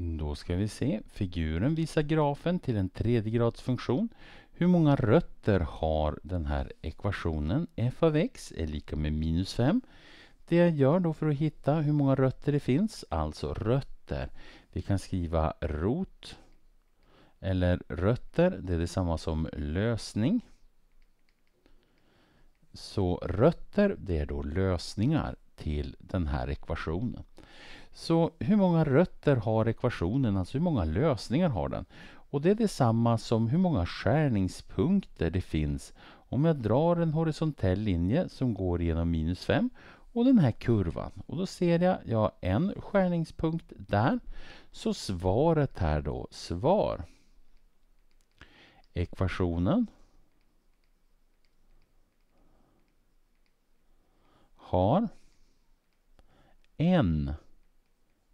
Då ska vi se. Figuren visar grafen till en tredjegradsfunktion. Hur många rötter har den här ekvationen? f av x är lika med minus 5. Det jag gör då för att hitta hur många rötter det finns, alltså rötter. Vi kan skriva rot eller rötter, det är detsamma som lösning. Så rötter, det är då lösningar till den här ekvationen. Så hur många rötter har ekvationen, alltså hur många lösningar har den? Och det är detsamma som hur många skärningspunkter det finns om jag drar en horisontell linje som går genom minus 5 och den här kurvan. Och då ser jag, jag har en skärningspunkt där. Så svaret här då, svar. Ekvationen har en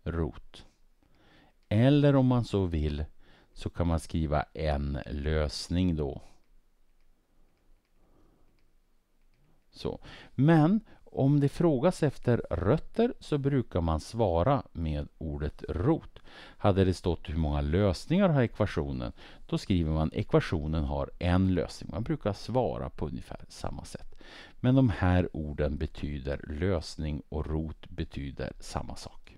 rot. Eller om man så vill så kan man skriva en lösning då. Så. Men om det frågas efter rötter så brukar man svara med ordet rot. Hade det stått hur många lösningar har ekvationen, då skriver man ekvationen har en lösning. Man brukar svara på ungefär samma sätt. Men de här orden betyder lösning och rot betyder samma sak.